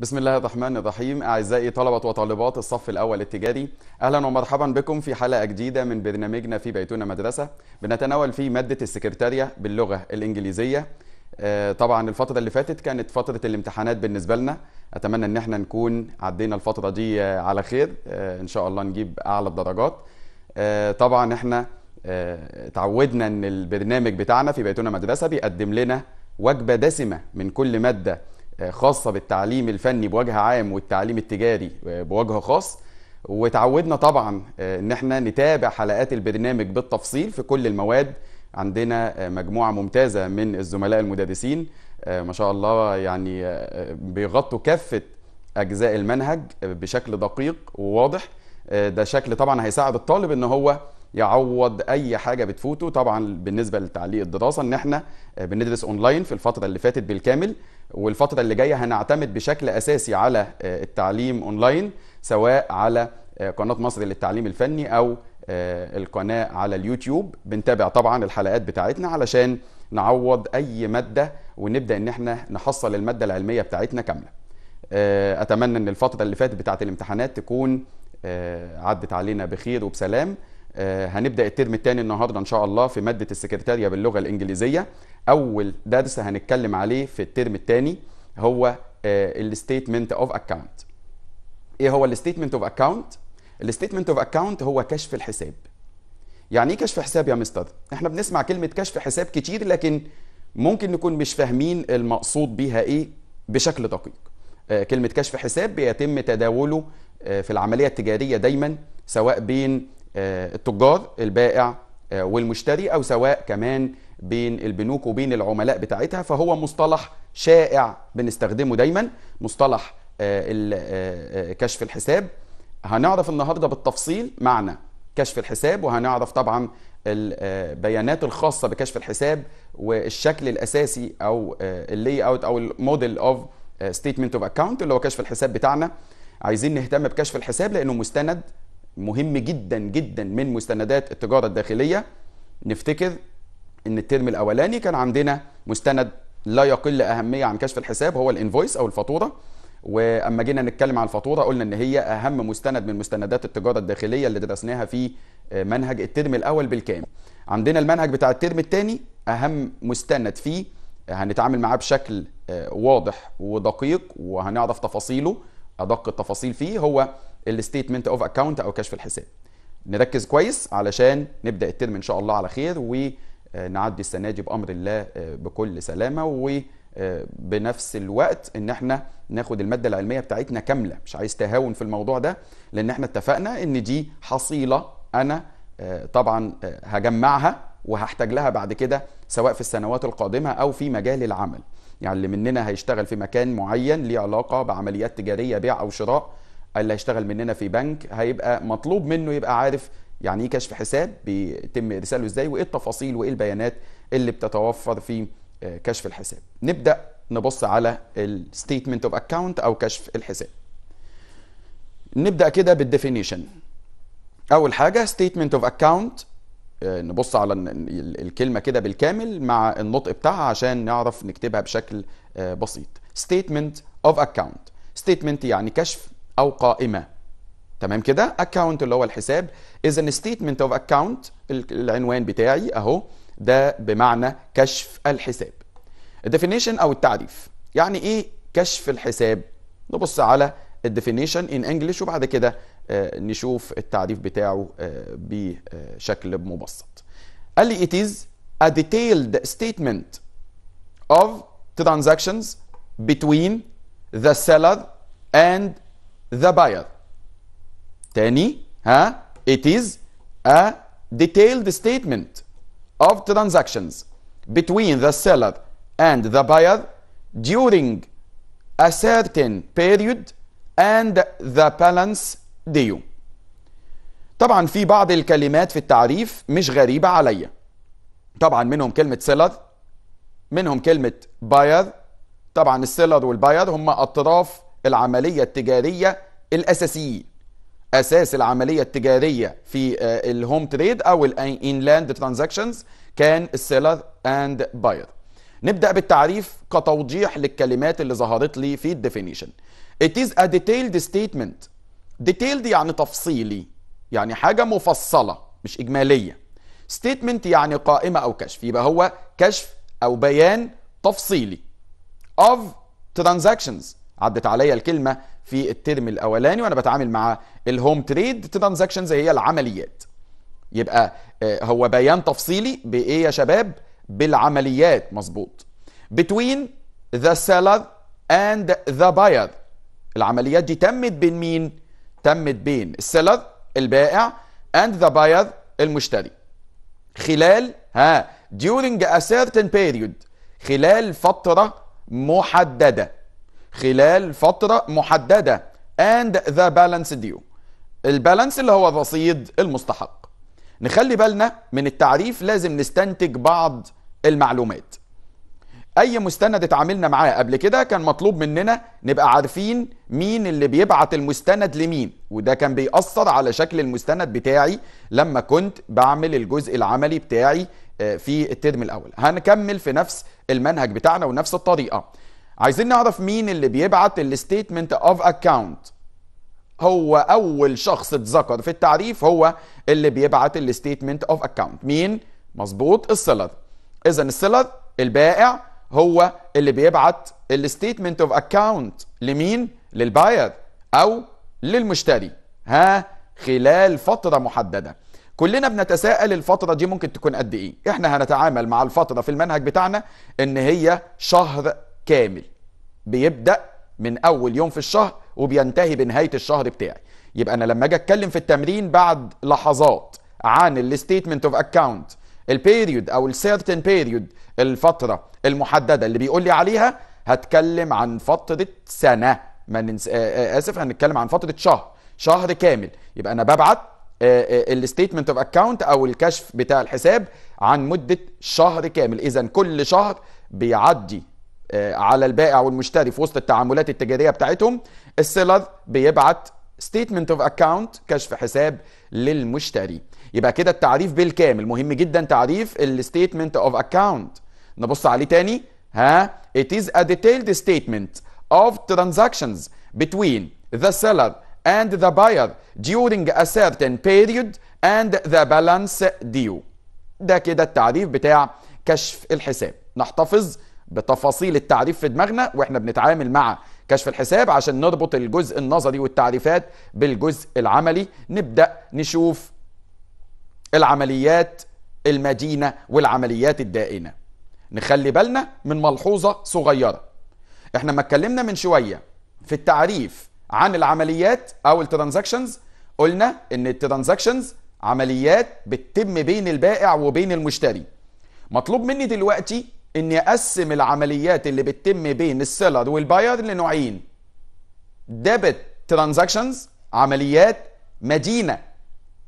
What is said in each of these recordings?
بسم الله الرحمن الرحيم أعزائي طلبة وطالبات الصف الأول التجاري أهلا ومرحبا بكم في حلقة جديدة من برنامجنا في بيتنا مدرسة بنتناول فيه مادة السكرتارية باللغة الإنجليزية آه، طبعا الفترة اللي فاتت كانت فترة الامتحانات بالنسبة لنا أتمنى أن احنا نكون عدينا الفترة دي آه، على خير آه، إن شاء الله نجيب أعلى الدرجات طبعا احنا تعودنا أن البرنامج بتاعنا في بيتنا مدرسة بيقدم لنا وجبة دسمة من كل مادة آه، خاصه بالتعليم الفني بوجه عام والتعليم التجاري آه، بوجه خاص وتعودنا طبعا آه، ان احنا نتابع حلقات البرنامج بالتفصيل في كل المواد عندنا مجموعه ممتازه من الزملاء المدرسين ما شاء الله يعني بيغطوا كافه اجزاء المنهج بشكل دقيق وواضح ده شكل طبعا هيساعد الطالب ان هو يعوض اي حاجه بتفوته طبعا بالنسبه لتعليق الدراسه ان احنا بندرس اونلاين في الفتره اللي فاتت بالكامل والفتره اللي جايه هنعتمد بشكل اساسي على آه، التعليم اونلاين سواء على آه، قناه مصر للتعليم الفني او آه، القناه على اليوتيوب بنتابع طبعا الحلقات بتاعتنا علشان نعوض اي ماده ونبدا ان احنا نحصل الماده العلميه بتاعتنا كامله اتمنى ان الفتره اللي فاتت بتاعه الامتحانات تكون عدت علينا بخير وبسلام آه، هنبدا الترم الثاني النهارده ان شاء الله في ماده السكرتاريه باللغه الانجليزيه اول درس هنتكلم عليه في الترم الثاني هو الستيتمنت اوف اكاونت ايه هو الستيتمنت اوف اكاونت الستيتمنت اوف اكاونت هو كشف الحساب يعني ايه كشف حساب يا مستر احنا بنسمع كلمه كشف حساب كتير لكن ممكن نكون مش فاهمين المقصود بيها ايه بشكل دقيق آه، كلمه كشف حساب بيتم تداوله آه، في العمليه التجاريه دايما سواء بين آه، التجار البائع آه، والمشتري او سواء كمان بين البنوك وبين العملاء بتاعتها فهو مصطلح شائع بنستخدمه دايما مصطلح آه، كشف الحساب هنعرف النهارده بالتفصيل معنى كشف الحساب وهنعرف طبعا البيانات الخاصه بكشف الحساب والشكل الاساسي او اللي اوت او الموديل اوف ستيتمنت اوف اكاونت اللي هو كشف الحساب بتاعنا عايزين نهتم بكشف الحساب لانه مستند مهم جدا جدا من مستندات التجاره الداخليه نفتكر ان الترم الاولاني كان عندنا مستند لا يقل اهميه عن كشف الحساب هو الانفويس او الفاتوره واما جينا نتكلم عن الفاتوره قلنا ان هي اهم مستند من مستندات التجاره الداخليه اللي درسناها في آه، منهج الترم الاول بالكامل عندنا المنهج بتاع الترم الثاني اهم مستند فيه هنتعامل معاه بشكل آه، واضح ودقيق وهنعرف تفاصيله ادق التفاصيل فيه هو الستيتمنت اوف اكاونت او كشف الحساب نركز كويس علشان نبدا الترم ان شاء الله على خير ونعدي السنه دي بامر الله آه، بكل سلامه وبنفس آه، الوقت ان احنا ناخد الماده العلميه بتاعتنا كامله مش عايز تهاون في الموضوع ده لان احنا اتفقنا ان دي حصيله انا آه، طبعا هجمعها وهحتاج لها بعد كده سواء في السنوات القادمه او في مجال العمل يعني اللي مننا هيشتغل في مكان معين ليه علاقه بعمليات تجاريه بيع او شراء اللي هيشتغل مننا في بنك هيبقى مطلوب منه يبقى عارف يعني ايه كشف حساب بيتم ارساله ازاي وايه التفاصيل وايه البيانات اللي بتتوفر في آه، كشف الحساب نبدا نبص على الستيتمنت اوف اكاونت او كشف الحساب نبدا كده بالديفينيشن اول حاجه ستيتمنت اوف اكاونت نبص على الكلمه كده بالكامل مع النطق بتاعها عشان نعرف نكتبها بشكل آه، بسيط ستيتمنت اوف اكاونت ستيتمنت يعني كشف او قائمه تمام كده اكونت اللي هو الحساب از ان ستيتمنت اوف اكونت العنوان بتاعي اهو ده بمعنى كشف الحساب الديفينيشن او التعريف يعني ايه كشف الحساب نبص على الديفينيشن ان انجلش وبعد كده آه، نشوف التعريف بتاعه آه، بشكل مبسط قال لي it is a detailed statement of transactions between the seller and the buyer تاني ها it is a detailed statement of transactions between the seller and the buyer during a certain period and the balance due طبعا في بعض الكلمات في التعريف مش غريبة عليا طبعا منهم كلمة سيلر منهم كلمة buyer طبعا السيلر والباير هم أطراف العملية التجارية الأساسيين أساس العملية التجارية في آه، الهوم تريد أو الإنلاند ترانزاكشنز كان السيلر أند باير نبدأ بالتعريف كتوضيح للكلمات اللي ظهرت لي في الديفينيشن It is a detailed statement detailed يعني تفصيلي يعني حاجة مفصلة مش إجمالية statement يعني قائمة أو كشف يبقى هو كشف أو بيان تفصيلي of transactions عدت عليا الكلمة في الترم الأولاني وأنا بتعامل مع الهوم تريد ترانزاكشنز هي العمليات يبقى آه، هو بيان تفصيلي بإيه يا شباب بالعمليات مظبوط between the seller and the buyer العمليات دي تمت بين مين تمت بين السيلر البائع and the buyer المشتري خلال ها during a certain period خلال فترة محددة خلال فترة محددة and the balance due البالانس اللي هو الرصيد المستحق نخلي بالنا من التعريف لازم نستنتج بعض المعلومات اي مستند اتعاملنا معاه قبل كده كان مطلوب مننا نبقى عارفين مين اللي بيبعت المستند لمين وده كان بيأثر على شكل المستند بتاعي لما كنت بعمل الجزء العملي بتاعي آه، في الترم الاول هنكمل في نفس المنهج بتاعنا ونفس الطريقه عايزين نعرف مين اللي بيبعت الستيتمنت اوف اكاونت هو اول شخص اتذكر في التعريف هو اللي بيبعت الستيتمنت اوف اكاونت مين مظبوط السيلر اذا السيلر البائع هو اللي بيبعت الستيتمنت اوف اكاونت لمين للباير او للمشتري ها خلال فتره محدده كلنا بنتساءل الفتره دي ممكن تكون قد ايه احنا هنتعامل مع الفتره في المنهج بتاعنا ان هي شهر كامل بيبدا من اول يوم في الشهر وبينتهي بنهايه الشهر بتاعي يبقى انا لما اجي اتكلم في التمرين بعد لحظات عن الستيتمنت اوف اكونت البيريود او السيرتن بيريود الفتره المحدده اللي بيقول لي عليها هتكلم عن فتره سنه ما ننس... آه، آه، اسف هنتكلم عن فتره شهر شهر كامل يبقى انا ببعت الستيتمنت اوف اكونت او الكشف بتاع الحساب عن مده شهر كامل اذا كل شهر بيعدي آه، على البائع والمشتري في وسط التعاملات التجاريه بتاعتهم السيلر بيبعت ستيتمنت اوف اكاونت كشف حساب للمشتري يبقى كده التعريف بالكامل مهم جدا تعريف الستيتمنت اوف اكاونت نبص عليه تاني ها it is a detailed statement of transactions between the seller and the buyer during a certain period and the balance due ده كده التعريف بتاع كشف الحساب نحتفظ بتفاصيل التعريف في دماغنا واحنا بنتعامل مع كشف الحساب عشان نربط الجزء النظري والتعريفات بالجزء العملي نبدا نشوف العمليات المدينه والعمليات الدائنه نخلي بالنا من ملحوظه صغيره احنا ما اتكلمنا من شويه في التعريف عن العمليات او الترانزاكشنز قلنا ان الترانزاكشنز عمليات بتتم بين البائع وبين المشتري مطلوب مني دلوقتي اني اقسم العمليات اللي بتتم بين السيلر والباير لنوعين ديبت ترانزاكشنز عمليات مدينه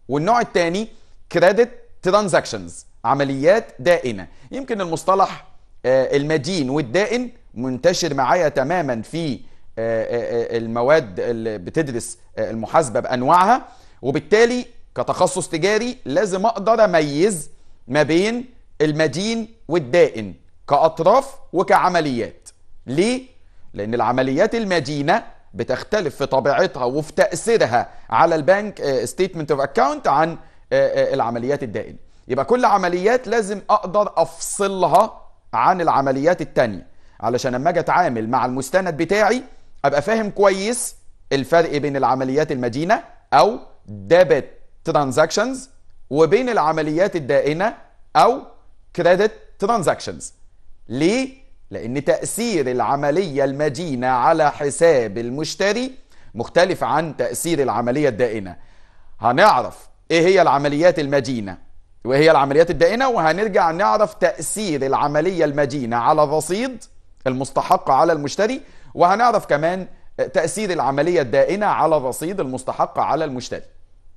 والنوع الثاني كريدت ترانزاكشنز عمليات دائنه يمكن المصطلح آه، المدين والدائن منتشر معايا تماما في آه، آه، المواد اللي بتدرس المحاسبه بانواعها وبالتالي كتخصص تجاري لازم اقدر اميز ما بين المدين والدائن كأطراف وكعمليات ليه؟ لأن العمليات المدينة بتختلف في طبيعتها وفي تأثيرها على البنك ستيتمنت اوف اكاونت عن آه، آه، العمليات الدائمة يبقى كل عمليات لازم أقدر أفصلها عن العمليات التانية علشان لما اجي اتعامل مع المستند بتاعي ابقى فاهم كويس الفرق بين العمليات المدينه او debit transactions وبين العمليات الدائنه او credit transactions ليه؟ لأن تأثير العملية المدينة على حساب المشتري مختلف عن تأثير العملية الدائنة هنعرف إيه هي العمليات المدينة وإيه هي العمليات الدائنة وهنرجع نعرف تأثير العملية المدينة على الرصيد المستحقة على المشتري وهنعرف كمان تأثير العملية الدائنة على الرصيد المستحقة على المشتري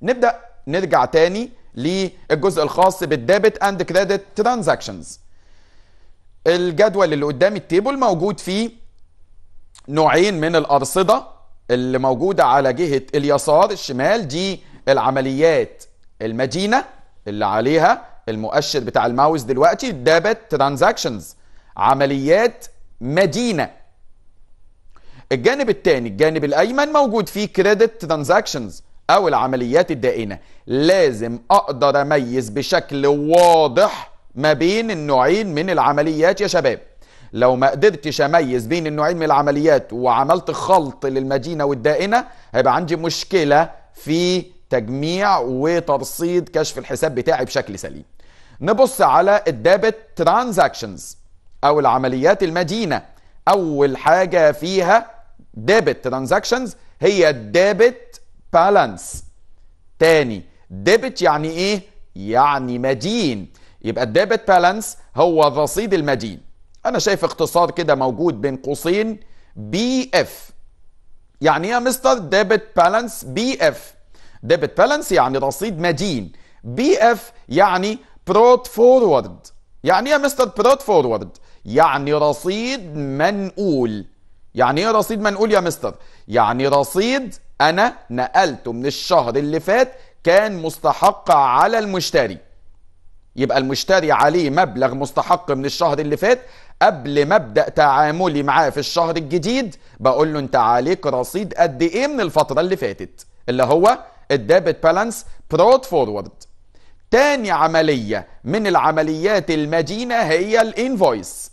نبدأ نرجع تاني للجزء الخاص بالديبت اند كريدت ترانزاكشنز الجدول اللي قدام التيبل موجود فيه نوعين من الأرصدة اللي موجودة على جهة اليسار الشمال دي العمليات المدينة اللي عليها المؤشر بتاع الماوس دلوقتي دابت ترانزاكشنز عمليات مدينة الجانب الثاني الجانب الأيمن موجود فيه كريدت ترانزاكشنز أو العمليات الدائنة لازم أقدر أميز بشكل واضح ما بين النوعين من العمليات يا شباب لو ما قدرتش اميز بين النوعين من العمليات وعملت خلط للمدينه والدائنه هيبقى عندي مشكله في تجميع وترصيد كشف الحساب بتاعي بشكل سليم نبص على الدابت ترانزاكشنز او العمليات المدينه اول حاجه فيها ديبت ترانزاكشنز هي الدابت بالانس تاني ديبت يعني ايه يعني مدين يبقى الديبت بالانس هو رصيد المدين انا شايف اختصار كده موجود بين قوسين بي اف يعني ايه يا مستر ديبت بالانس بي اف ديبت بالانس يعني رصيد مدين بي اف يعني بروت فورورد يعني ايه يا مستر بروت فورورد يعني رصيد منقول يعني ايه رصيد منقول يا مستر يعني رصيد انا نقلته من الشهر اللي فات كان مستحق على المشتري يبقى المشتري عليه مبلغ مستحق من الشهر اللي فات قبل ما ابدا تعاملي معاه في الشهر الجديد بقول له انت عليك رصيد قد ايه من الفتره اللي فاتت اللي هو الديبت بالانس بروت فورورد تاني عملية من العمليات المدينة هي الانفويس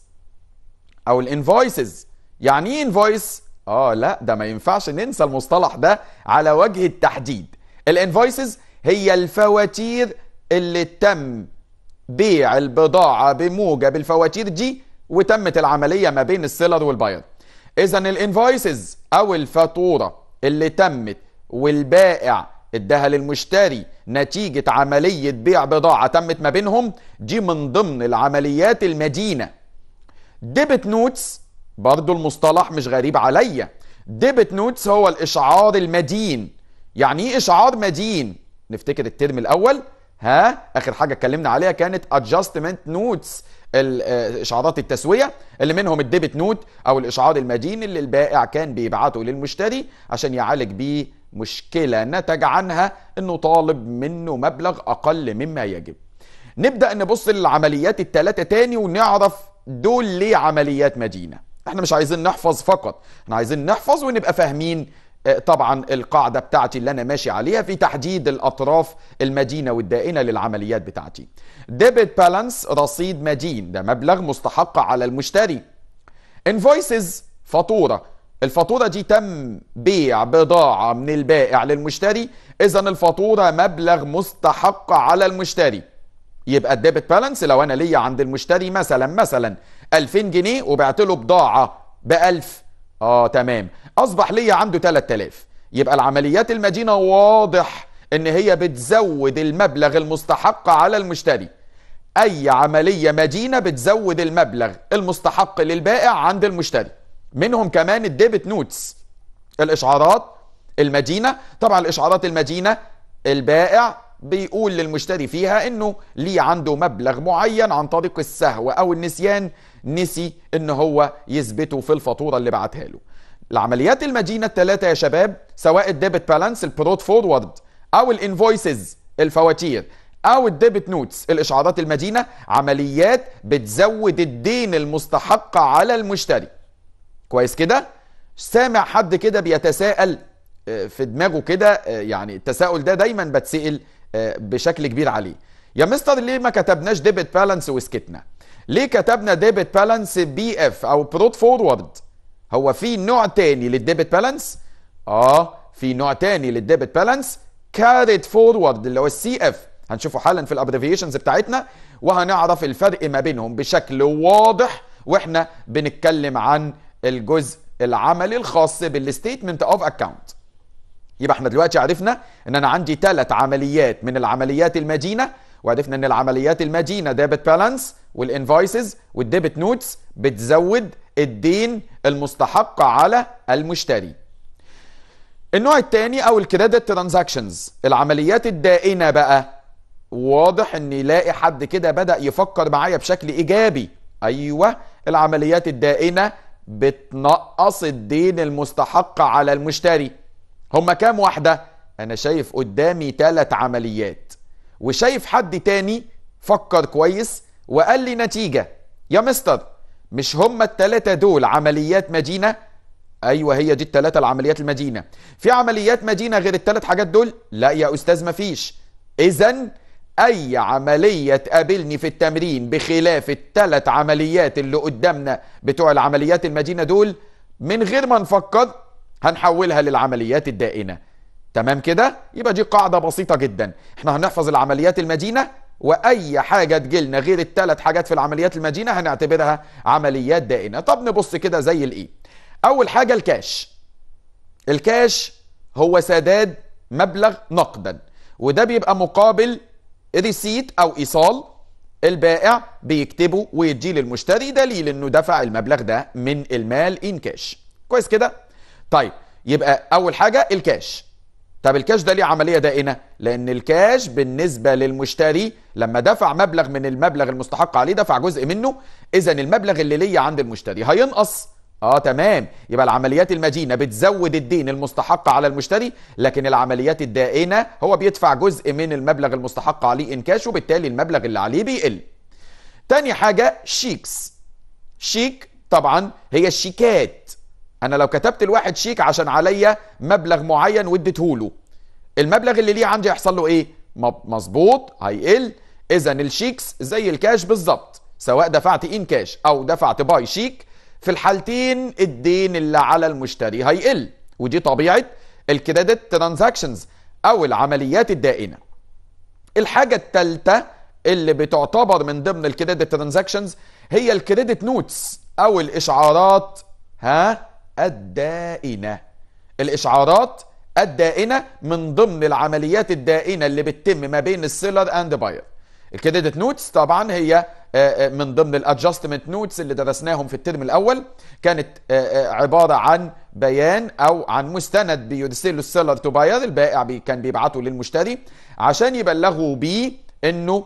او الانفويسز يعني ايه انفويس اه لا ده ما ينفعش ننسى المصطلح ده على وجه التحديد الانفويسز هي الفواتير اللي تم بيع البضاعة بموجب الفواتير دي وتمت العملية ما بين السيلر والباير اذا الانفويسز او الفاتورة اللي تمت والبائع اداها للمشتري نتيجة عملية بيع بضاعة تمت ما بينهم دي من ضمن العمليات المدينة ديبت نوتس برضو المصطلح مش غريب عليا ديبت نوتس هو الاشعار المدين يعني ايه اشعار مدين نفتكر الترم الاول ها اخر حاجه اتكلمنا عليها كانت ادجستمنت نوتس آه، اشعارات التسويه اللي منهم الديبت نوت او الاشعار المدين اللي البائع كان بيبعته للمشتري عشان يعالج بيه مشكله نتج عنها انه طالب منه مبلغ اقل مما يجب نبدا نبص للعمليات الثلاثه تاني ونعرف دول ليه عمليات مدينه احنا مش عايزين نحفظ فقط احنا عايزين نحفظ ونبقى فاهمين آه، طبعا القاعدة بتاعتي اللي أنا ماشي عليها في تحديد الأطراف المدينة والدائنة للعمليات بتاعتي ديبت بالانس رصيد مدين ده مبلغ مستحق على المشتري انفويسز فاتورة الفاتورة دي تم بيع بضاعة من البائع للمشتري إذا الفاتورة مبلغ مستحق على المشتري يبقى الديبت بالانس لو أنا ليا عند المشتري مثلا مثلا 2000 جنيه وبعت له بضاعة ب 1000 اه تمام أصبح ليا عنده 3000 يبقى العمليات المدينة واضح إن هي بتزود المبلغ المستحق على المشتري أي عملية مدينة بتزود المبلغ المستحق للبائع عند المشتري منهم كمان الديبت نوتس الإشعارات المدينة طبعا الإشعارات المدينة البائع بيقول للمشتري فيها انه ليه عنده مبلغ معين عن طريق السهو او النسيان نسي ان هو يثبته في الفاتوره اللي بعتها له العمليات المدينه الثلاثه يا شباب سواء الديبت بالانس البروت فورورد او الانفويسز الفواتير او الديبت نوتس الاشعارات المدينه عمليات بتزود الدين المستحق على المشتري كويس كده سامع حد كده بيتساءل آه، في دماغه كده آه، يعني التساؤل ده دايما بتسال آه، بشكل كبير عليه يا مستر ليه ما كتبناش ديبت بالانس وسكتنا ليه كتبنا ديبت بالانس بي اف او بروت فورورد هو في نوع تاني للديبت بالانس اه في نوع تاني للديبت بالانس كاريد فورورد اللي هو السي اف هنشوفه حالا في الابريفيشنز بتاعتنا وهنعرف الفرق ما بينهم بشكل واضح واحنا بنتكلم عن الجزء العملي الخاص بالستيتمنت اوف اكاونت يبقى احنا دلوقتي عرفنا ان انا عندي ثلاث عمليات من العمليات المدينه وعرفنا ان العمليات المدينه ديبت بالانس والانفايسز والديبت نوتس بتزود الدين المستحق على المشتري النوع الثاني او الكريدت ترانزاكشنز العمليات الدائنه بقى واضح ان يلاقي حد كده بدا يفكر معايا بشكل ايجابي ايوه العمليات الدائنه بتنقص الدين المستحق على المشتري هما كام واحده انا شايف قدامي ثلاث عمليات وشايف حد تاني فكر كويس وقال لي نتيجه يا مستر مش هم التلاتة دول عمليات مدينة ايوه هي دي التلاتة العمليات المدينة في عمليات مدينة غير التلات حاجات دول لا يا استاذ مفيش اذا اي عملية تقابلني في التمرين بخلاف التلات عمليات اللي قدامنا بتوع العمليات المدينة دول من غير ما نفكر هنحولها للعمليات الدائنة تمام كده يبقى دي قاعدة بسيطة جدا احنا هنحفظ العمليات المدينة واي حاجه تجيلنا غير الثلاث حاجات في العمليات المدينه هنعتبرها عمليات دائنه طب نبص كده زي الايه e. اول حاجه الكاش الكاش هو سداد مبلغ نقدا وده بيبقى مقابل ريسيت او ايصال البائع بيكتبه ويديه للمشتري دليل انه دفع المبلغ ده من المال ان كاش كويس كده طيب يبقى اول حاجه الكاش طب الكاش ده ليه عملية دائنة لأن الكاش بالنسبة للمشتري لما دفع مبلغ من المبلغ المستحق عليه دفع جزء منه إذا المبلغ اللي ليا عند المشتري هينقص اه تمام يبقى العمليات المدينه بتزود الدين المستحق على المشتري لكن العمليات الدائنه هو بيدفع جزء من المبلغ المستحق عليه ان كاش وبالتالي المبلغ اللي عليه بيقل تاني حاجه شيكس شيك طبعا هي الشيكات انا لو كتبت الواحد شيك عشان عليا مبلغ معين واديته له المبلغ اللي ليه عندي هيحصل له ايه مظبوط هيقل اذا الشيكس زي الكاش بالظبط سواء دفعت ان كاش او دفعت باي شيك في الحالتين الدين اللي على المشتري هيقل ودي طبيعه الكريدت ترانزاكشنز او العمليات الدائنه الحاجه الثالثه اللي بتعتبر من ضمن الكريدت ترانزاكشنز هي الكريدت نوتس او الاشعارات ها الدائنة الإشعارات الدائنة من ضمن العمليات الدائنة اللي بتتم ما بين السيلر اند باير الكريدت نوتس طبعا هي آه، آه، من ضمن الادجستمنت نوتس اللي درسناهم في الترم الاول كانت آه، عباره عن بيان او عن مستند بيرسله السيلر تو باير البائع كان بيبعته للمشتري عشان يبلغوا بيه انه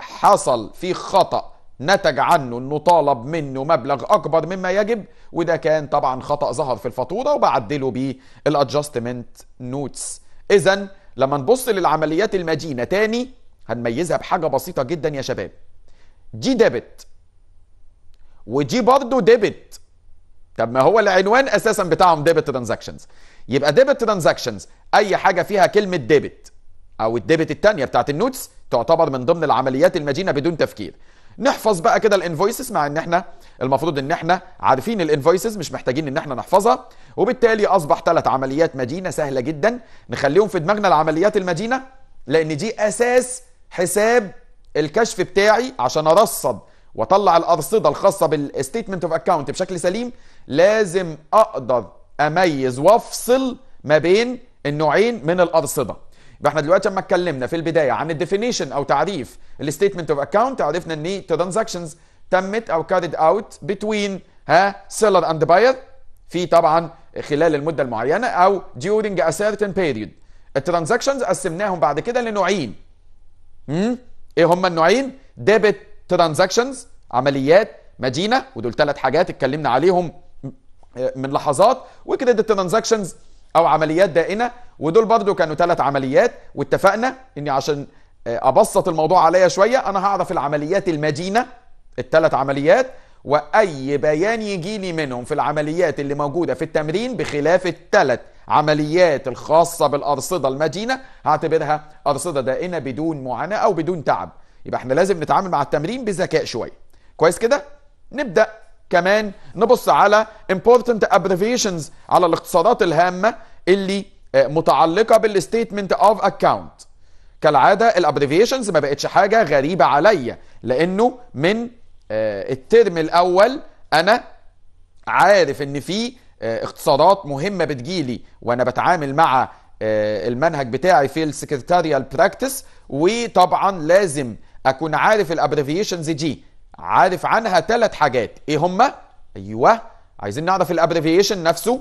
حصل في خطأ نتج عنه انه طالب منه مبلغ اكبر مما يجب وده كان طبعا خطا ظهر في الفاتوره وبعدله بيه الادجستمنت نوتس اذا لما نبص للعمليات المدينه تاني هنميزها بحاجه بسيطه جدا يا شباب دي ديبت ودي برضه ديبت طب ما هو العنوان اساسا بتاعهم ديبت ترانزاكشنز يبقى ديبت ترانزاكشنز اي حاجه فيها كلمه ديبت او الديبت الثانيه بتاعت النوتس تعتبر من ضمن العمليات المدينه بدون تفكير نحفظ بقى كده الانفويسز مع ان احنا المفروض ان احنا عارفين الانفويسز مش محتاجين ان احنا نحفظها وبالتالي اصبح ثلاث عمليات مدينه سهله جدا نخليهم في دماغنا العمليات المدينه لان دي اساس حساب الكشف بتاعي عشان ارصد واطلع الارصده الخاصه بالستيتمنت اوف اكاونت بشكل سليم لازم اقدر اميز وافصل ما بين النوعين من الارصده يبقى احنا دلوقتي لما اتكلمنا في البدايه عن الديفينيشن او تعريف الستيتمنت اوف اكونت عرفنا ان ايه ترانزاكشنز تمت او كارد اوت بتوين ها سيلر اند باير في طبعا خلال المده المعينه او ديورنج ا سيرتن بيريود الترانزاكشنز قسمناهم بعد كده لنوعين امم ايه هما النوعين ديبت ترانزاكشنز عمليات مدينه ودول ثلاث حاجات اتكلمنا عليهم آه، من لحظات وكريدت ترانزاكشنز او عمليات دائنه ودول برضو كانوا ثلاث عمليات واتفقنا اني عشان آه، ابسط الموضوع عليا شويه انا هعرف العمليات المدينه الثلاث عمليات واي بيان يجي لي منهم في العمليات اللي موجوده في التمرين بخلاف الثلاث عمليات الخاصه بالارصده المدينه هعتبرها ارصده دائنه بدون معاناه او بدون تعب يبقى احنا لازم نتعامل مع التمرين بذكاء شويه كويس كده نبدا كمان نبص على important abbreviations على الاختصارات الهامه اللي آه، متعلقه بالستيتمنت اوف اكونت كالعاده الابريفيشنز ما بقتش حاجه غريبه عليا لانه من آه، الترم الاول انا عارف ان في اختصارات آه، مهمه بتجيلي وانا بتعامل مع المنهج بتاعي في السكرتاريال براكتس وطبعا لازم اكون عارف الابريفيشنز دي عارف عنها ثلاث حاجات ايه هما ايوه عايزين نعرف الابريفيشن نفسه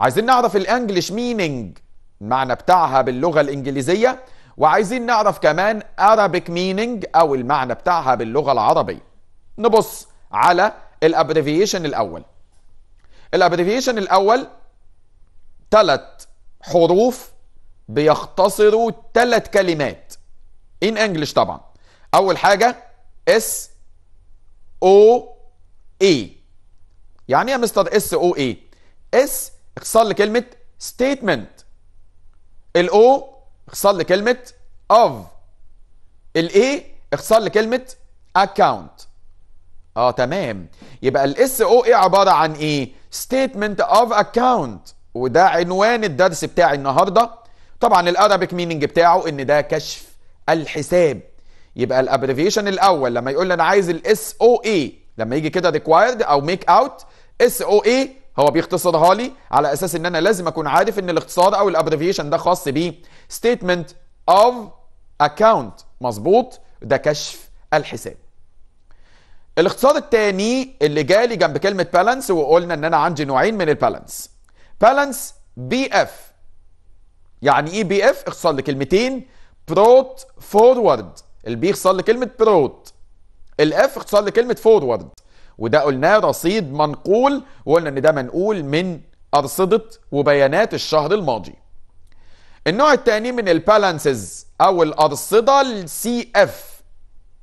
عايزين نعرف الانجليش مينينج المعنى بتاعها باللغة الإنجليزية وعايزين نعرف كمان Arabic meaning أو المعنى بتاعها باللغة العربية نبص على الابريفيشن الأول الابريفيشن الأول ثلاث حروف بيختصروا ثلاث كلمات ان انجلش طبعا أول حاجة اس او اي يعني إيه يا مستر اس او اي اس اختصار لكلمة statement الاو اختصار لكلمة of الاي اختصار لكلمة account اه تمام يبقى الاس او اي عبارة عن ايه statement of account وده عنوان الدرس بتاعي النهاردة طبعا الارابيك مينينج بتاعه ان ده كشف الحساب يبقى الابريفيشن الاول لما يقول لي انا عايز الاس او اي لما يجي كده ريكوايرد او ميك اوت اس او اي هو بيختصرها لي على اساس ان انا لازم اكون عارف ان الاختصار او الابريفيشن ده خاص بيه statement of account مظبوط ده كشف الحساب الاختصار الثاني اللي جالي جنب كلمه بالانس وقلنا ان انا عندي نوعين من البالانس بالانس بي اف يعني ايه بي اف اختصار لكلمتين بروت فورورد البي اختصار لكلمه بروت الاف اختصار لكلمه فورورد وده قلناه رصيد منقول وقلنا ان ده منقول من أرصدة وبيانات الشهر الماضي النوع الثاني من البالانسز أو الأرصدة السي اف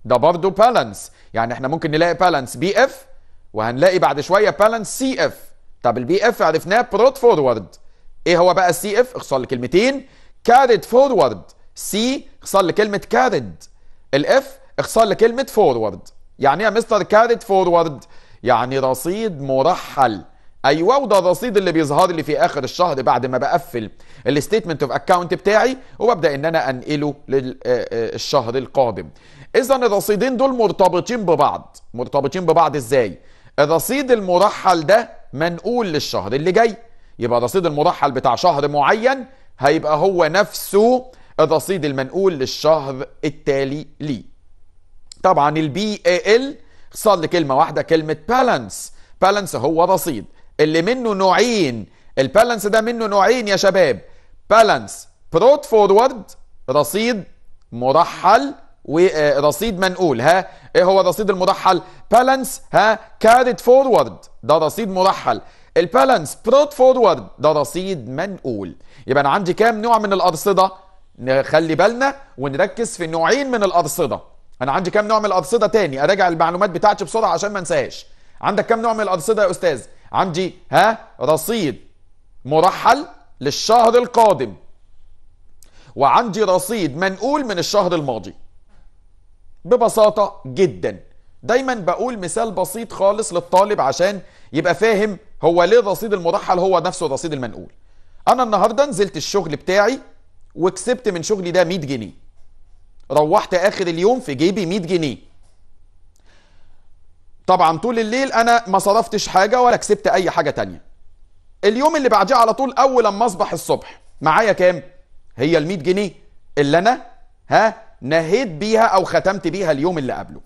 ده برضه بالانس يعني احنا ممكن نلاقي بالانس بي اف وهنلاقي بعد شوية بالانس سي اف طب البي اف عرفناه بروت فورورد ايه هو بقى السي اف اخصر لكلمتين كارد فورورد سي اخصر لكلمة كارد الاف اخصر لكلمة فورورد يعني ايه مستر كارت فورورد يعني رصيد مرحل ايوه وده الرصيد اللي بيظهر لي في اخر الشهر بعد ما بقفل الستيتمنت اوف اكونت بتاعي وببدا ان انا انقله للشهر آه، آه، القادم اذا الرصيدين دول مرتبطين ببعض مرتبطين ببعض ازاي الرصيد المرحل ده منقول للشهر اللي جاي يبقى الرصيد المرحل بتاع شهر معين هيبقى هو نفسه الرصيد المنقول للشهر التالي ليه طبعا البي اي ال اختصار لكلمه واحده كلمه بالانس بالانس هو رصيد اللي منه نوعين البالانس ده منه نوعين يا شباب بالانس بروت فورورد رصيد مرحل ورصيد آه، منقول ها ايه هو الرصيد المرحل بالانس ها كارد فورورد ده رصيد مرحل البالانس بروت فورورد ده رصيد منقول يبقى انا عندي كام نوع من الارصده نخلي بالنا ونركز في نوعين من الارصده انا عندي كام نوع من الارصده تاني اراجع المعلومات بتاعتي بسرعه عشان ما انساهاش عندك كام نوع من الارصده يا استاذ عندي ها رصيد مرحل للشهر القادم وعندي رصيد منقول من الشهر الماضي ببساطه جدا دايما بقول مثال بسيط خالص للطالب عشان يبقى فاهم هو ليه الرصيد المرحل هو نفسه الرصيد المنقول انا النهارده نزلت الشغل بتاعي وكسبت من شغلي ده 100 جنيه روحت اخر اليوم في جيبي 100 جنيه طبعا طول الليل انا ما صرفتش حاجه ولا كسبت اي حاجه تانية اليوم اللي بعديه على طول اول لما اصبح الصبح معايا كام هي ال 100 جنيه اللي انا ها نهيت بيها او ختمت بيها اليوم اللي قبله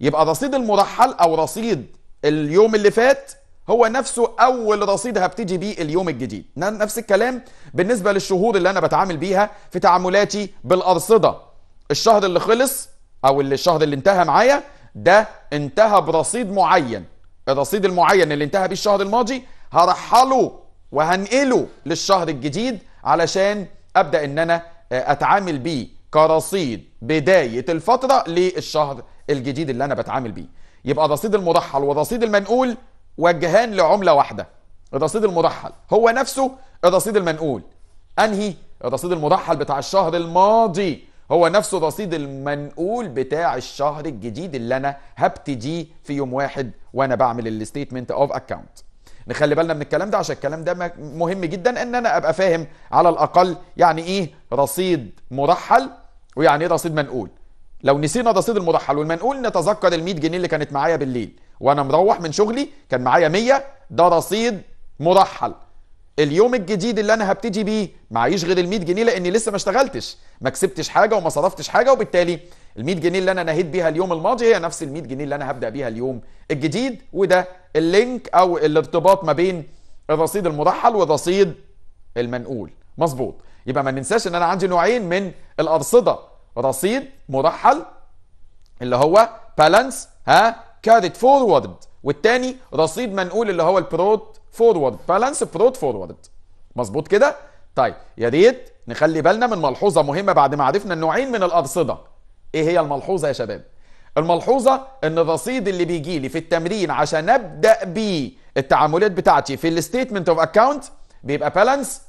يبقى رصيد المرحل او رصيد اليوم اللي فات هو نفسه اول رصيد هبتدي بيه اليوم الجديد نفس الكلام بالنسبه للشهور اللي انا بتعامل بيها في تعاملاتي بالارصده الشهر اللي خلص او اللي الشهر اللي انتهى معايا ده انتهى برصيد معين الرصيد المعين اللي انتهى بيه الشهر الماضي هرحله وهنقله للشهر الجديد علشان ابدا ان انا آه، اتعامل بيه كرصيد بدايه الفتره للشهر الجديد اللي انا بتعامل بيه يبقى الرصيد المرحل والرصيد المنقول وجهان لعمله واحده الرصيد المرحل هو نفسه الرصيد المنقول انهي الرصيد المرحل بتاع الشهر الماضي هو نفسه رصيد المنقول بتاع الشهر الجديد اللي انا هبتديه في يوم واحد وانا بعمل الستيتمنت اوف اكاونت نخلي بالنا من الكلام ده عشان الكلام ده مهم جدا ان انا ابقى فاهم على الاقل يعني ايه رصيد مرحل ويعني ايه رصيد منقول لو نسينا رصيد المرحل والمنقول نتذكر ال 100 جنيه اللي كانت معايا بالليل وانا مروح من شغلي كان معايا 100 ده رصيد مرحل اليوم الجديد اللي انا هبتدي بيه معيش غير ال 100 جنيه لاني لسه ما اشتغلتش ما كسبتش حاجه وما صرفتش حاجه وبالتالي ال 100 جنيه اللي انا نهيت بيها اليوم الماضي هي نفس ال 100 جنيه اللي انا هبدا بيها اليوم الجديد وده اللينك او الارتباط ما بين الرصيد المرحل والرصيد المنقول مظبوط يبقى ما ننساش ان انا عندي نوعين من الارصده رصيد مرحل اللي هو بالانس ها كاريت فورورد والتاني رصيد منقول اللي هو البروت فورورد بالانس بروت فورورد مظبوط كده طيب يا ريت نخلي بالنا من ملحوظه مهمه بعد ما عرفنا النوعين من الارصده ايه هي الملحوظه يا شباب الملحوظه ان الرصيد اللي بيجي لي في التمرين عشان ابدا بيه التعاملات بتاعتي في الستيتمنت اوف اكاونت بيبقى بالانس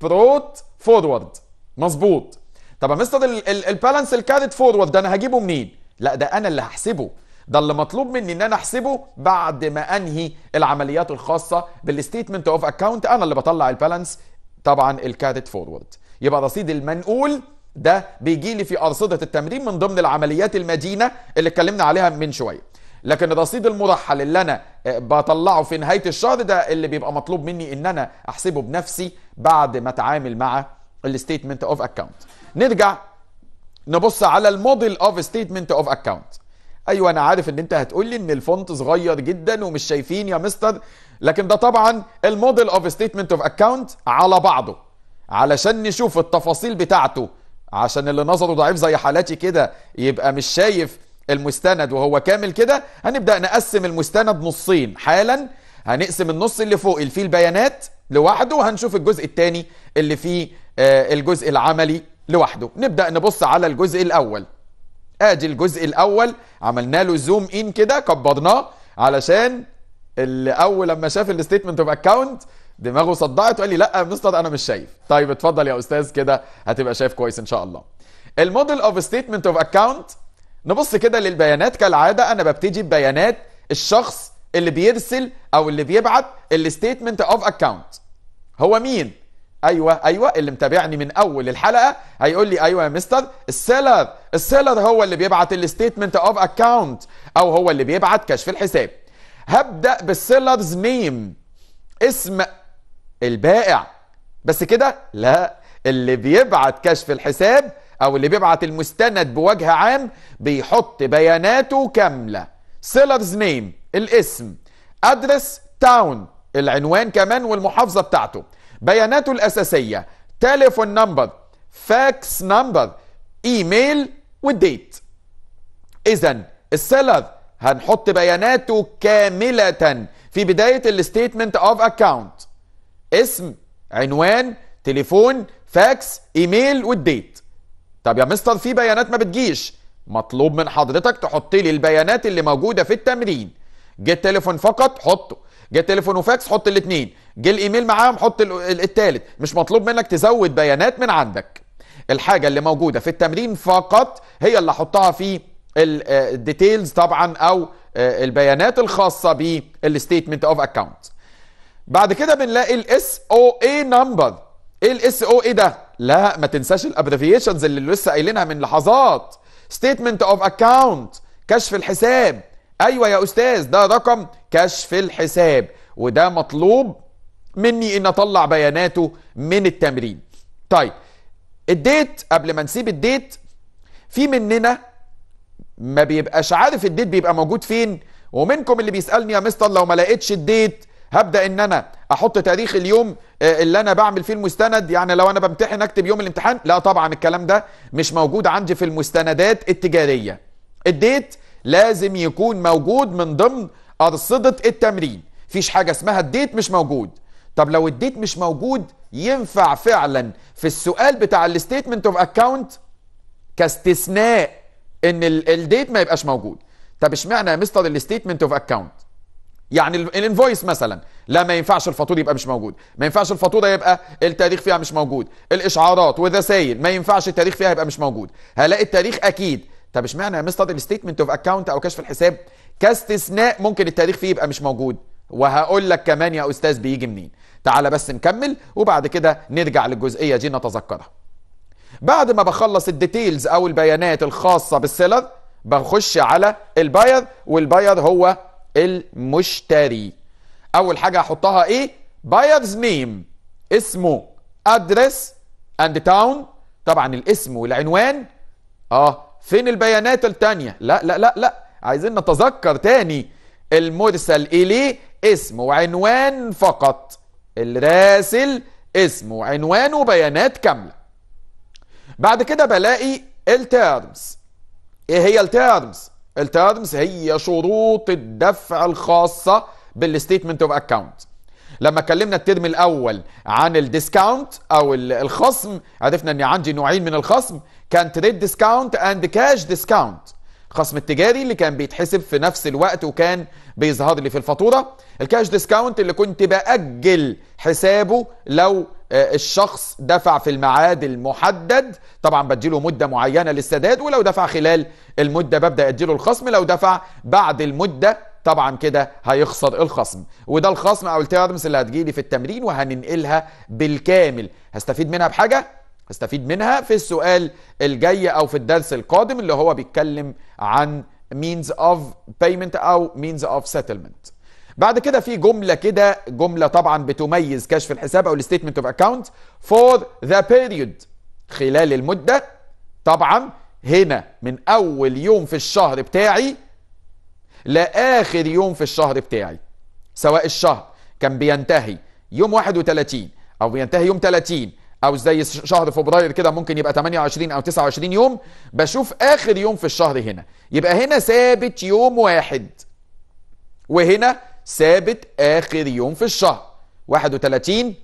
بروت فورورد مظبوط طب يا مستر البالانس الكارت فورورد ده انا هجيبه منين لا ده انا اللي هحسبه ده اللي مطلوب مني ان انا احسبه بعد ما انهي العمليات الخاصه بالستيتمنت اوف اكاونت انا اللي بطلع البالانس طبعا الكادت فورورد يبقى رصيد المنقول ده بيجي لي في ارصده التمرين من ضمن العمليات المدينه اللي اتكلمنا عليها من شويه لكن الرصيد المرحل اللي انا آه، بطلعه في نهايه الشهر ده اللي بيبقى مطلوب مني ان انا احسبه بنفسي بعد ما اتعامل مع الستيتمنت اوف اكاونت نرجع نبص على الموديل اوف ستيتمنت اوف اكاونت ايوه انا عارف ان انت هتقول لي ان الفونت صغير جدا ومش شايفين يا مستر لكن ده طبعا الموديل اوف ستيتمنت اوف اكونت على بعضه علشان نشوف التفاصيل بتاعته عشان اللي نظره ضعيف زي حالاتي كده يبقى مش شايف المستند وهو كامل كده هنبدا نقسم المستند نصين حالا هنقسم النص اللي فوق اللي فيه البيانات لوحده وهنشوف الجزء الثاني اللي فيه آه، الجزء العملي لوحده نبدا نبص على الجزء الاول ادي الجزء الاول عملنا له زوم ان كده كبرناه علشان اللي اول لما شاف الستيتمنت اوف اكونت دماغه صدعت وقال لي لا يا مستر انا مش شايف طيب اتفضل يا استاذ كده هتبقى شايف كويس ان شاء الله الموديل اوف ستيتمنت اوف اكونت نبص كده للبيانات كالعاده انا ببتدي ببيانات الشخص اللي بيرسل او اللي بيبعت الستيتمنت اوف اكونت هو مين ايوه ايوه اللي متابعني من اول الحلقه هيقول لي ايوه يا مستر السيلر السيلر هو اللي بيبعت الستيتمنت اوف اكاونت او هو اللي بيبعت كشف الحساب هبدا بالسيلرز نيم اسم البائع بس كده لا اللي بيبعت كشف الحساب او اللي بيبعت المستند بوجه عام بيحط بياناته كامله سيلرز نيم الاسم ادرس تاون العنوان كمان والمحافظه بتاعته بياناته الأساسية تليفون نمبر فاكس نمبر ايميل والديت اذا السيلر هنحط بياناته كاملة في بداية الستيتمنت اوف اكاونت اسم عنوان تليفون فاكس ايميل والديت طب يا مستر في بيانات ما بتجيش مطلوب من حضرتك تحط لي البيانات اللي موجودة في التمرين جه تليفون فقط حطه جه تليفون وفاكس حط الاثنين جه الايميل معاهم حط الثالث مش مطلوب منك تزود بيانات من عندك الحاجه اللي موجوده في التمرين فقط هي اللي احطها في الديتيلز آه، طبعا او آه، البيانات الخاصه بالستيتمنت اوف اكونت بعد كده بنلاقي الاس او اي نمبر ايه الاس او اي ده لا ما تنساش الابريفيشنز اللي لسه قايلينها من لحظات ستيتمنت اوف اكونت كشف الحساب ايوه يا استاذ ده رقم كشف الحساب وده مطلوب مني ان اطلع بياناته من التمرين طيب الديت قبل ما نسيب الديت في مننا ما بيبقاش عارف الديت بيبقى موجود فين ومنكم اللي بيسالني يا مستر لو ما لقيتش الديت هبدا ان انا احط تاريخ اليوم آه، اللي انا بعمل فيه المستند يعني لو انا بمتحن اكتب يوم الامتحان لا طبعا الكلام ده مش موجود عندي في المستندات التجاريه الديت لازم يكون موجود من ضمن ارصده التمرين فيش حاجه اسمها الديت مش موجود طب لو الديت مش موجود ينفع فعلا في السؤال بتاع الستيتمنت اوف اكونت كاستثناء ان الديت ما يبقاش موجود طب اشمعنى يا مستر الستيتمنت اوف اكونت يعني الانفويس مثلا لا ما ينفعش الفاتوره يبقى مش موجود ما ينفعش الفاتوره يبقى التاريخ فيها مش موجود الاشعارات وذا سايل ما ينفعش التاريخ فيها يبقى مش موجود هلاقي التاريخ اكيد طب اشمعنى يا مستر الستيتمنت اوف اكونت او كشف الحساب كاستثناء ممكن التاريخ فيه يبقى مش موجود وهقول لك كمان يا أستاذ بيجي منين تعال بس نكمل وبعد كده نرجع للجزئية دي نتذكرها بعد ما بخلص الديتيلز أو البيانات الخاصة بالسيلر بخش على الباير والباير هو المشتري أول حاجة هحطها إيه بايرز نيم اسمه أدرس أند تاون طبعا الاسم والعنوان اه فين البيانات التانية لا لا لا لا عايزين نتذكر تاني المرسل إليه اسم وعنوان فقط الراسل اسم وعنوان وبيانات كاملة بعد كده بلاقي التيرمز ايه هي التيرمز التيرمز هي شروط الدفع الخاصة بالستيتمنت اوف اكاونت لما اتكلمنا الترم الاول عن الديسكاونت او الخصم عرفنا ان عندي نوعين من الخصم كان تريد ديسكاونت اند كاش ديسكاونت الخصم التجاري اللي كان بيتحسب في نفس الوقت وكان بيظهر لي في الفاتوره الكاش ديسكاونت اللي كنت باجل حسابه لو آه، الشخص دفع في الميعاد المحدد طبعا بديله مدة معينة للسداد ولو دفع خلال المدة ببدأ أديله الخصم لو دفع بعد المدة طبعا كده هيخسر الخصم وده الخصم أو التيرمز اللي هتجيلي في التمرين وهننقلها بالكامل هستفيد منها بحاجة هستفيد منها في السؤال الجاي او في الدرس القادم اللي هو بيتكلم عن means of payment او means of settlement بعد كده في جملة كده جملة طبعا بتميز كشف الحساب او الستيتمنت اوف اكاونت for the period خلال المدة طبعا هنا من اول يوم في الشهر بتاعي لاخر يوم في الشهر بتاعي سواء الشهر كان بينتهي يوم 31 او بينتهي يوم 30 او زي شهر فبراير كده ممكن يبقى 28 او 29 يوم بشوف اخر يوم في الشهر هنا يبقى هنا ثابت يوم واحد وهنا ثابت اخر يوم في الشهر 31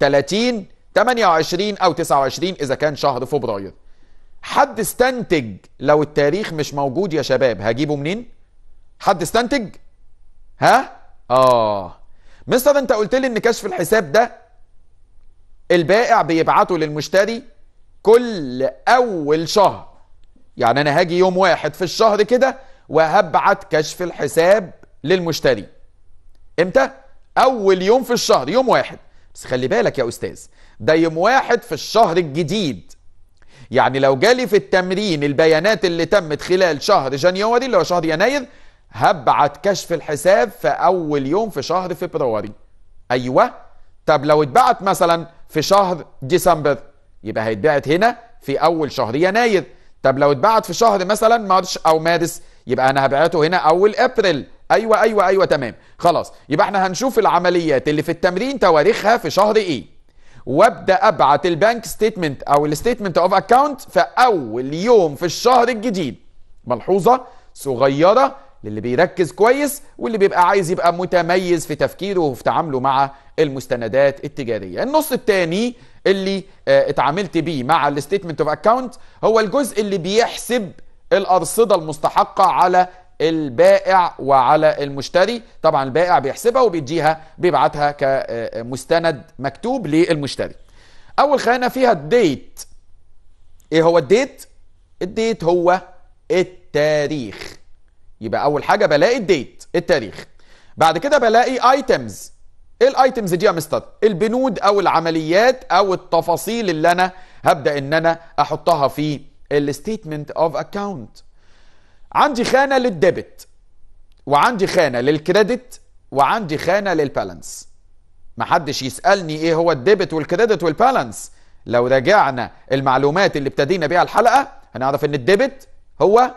30 28 او 29 اذا كان شهر فبراير حد استنتج لو التاريخ مش موجود يا شباب هجيبه منين حد استنتج ها اه مستر انت قلت لي ان كشف الحساب ده البائع بيبعته للمشتري كل أول شهر يعني أنا هاجي يوم واحد في الشهر كده وهبعت كشف الحساب للمشتري امتى؟ أول يوم في الشهر يوم واحد بس خلي بالك يا أستاذ ده يوم واحد في الشهر الجديد يعني لو جالي في التمرين البيانات اللي تمت خلال شهر جانيوري اللي هو شهر يناير هبعت كشف الحساب في أول يوم في شهر فبراير أيوه طب لو اتبعت مثلا في شهر ديسمبر يبقى هيتبعت هنا في اول شهر يناير طب لو اتبعت في شهر مثلا مارش او مارس يبقى انا هبعته هنا اول ابريل ايوه ايوه ايوه تمام خلاص يبقى احنا هنشوف العمليات اللي في التمرين تواريخها في شهر ايه وابدا ابعت البنك ستيتمنت او الستيتمنت اوف اكاونت في اول يوم في الشهر الجديد ملحوظه صغيره للي بيركز كويس واللي بيبقى عايز يبقى متميز في تفكيره وفي تعامله مع المستندات التجاريه النص الثاني اللي آه، اتعاملت بيه مع الستيتمنت اوف اكونت هو الجزء اللي بيحسب الارصده المستحقه على البائع وعلى المشتري طبعا البائع بيحسبها وبيديها بيبعتها كمستند مكتوب للمشتري اول خانه فيها الديت ايه هو الديت الديت هو التاريخ يبقى اول حاجه بلاقي الديت التاريخ بعد كده بلاقي ايتمز ايه الايتمز دي يا مستر البنود او العمليات او التفاصيل اللي انا هبدا ان انا احطها في الستيتمنت اوف اكاونت عندي خانه للديبت وعندي خانه للكريدت وعندي خانه للبالانس محدش يسالني ايه هو الديبت والكريدت والبالانس لو راجعنا المعلومات اللي ابتدينا بيها الحلقه هنعرف ان الديبت هو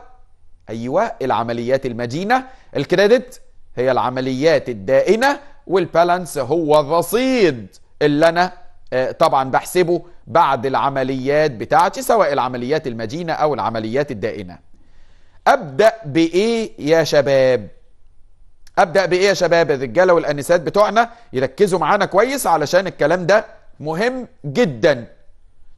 أيوة العمليات المدينة الكريدت هي العمليات الدائنة والبالانس هو الرصيد اللي أنا آه، طبعا بحسبه بعد العمليات بتاعتي سواء العمليات المدينة أو العمليات الدائنة أبدأ بإيه يا شباب أبدأ بإيه يا شباب الرجالة والأنسات بتوعنا يركزوا معانا كويس علشان الكلام ده مهم جدا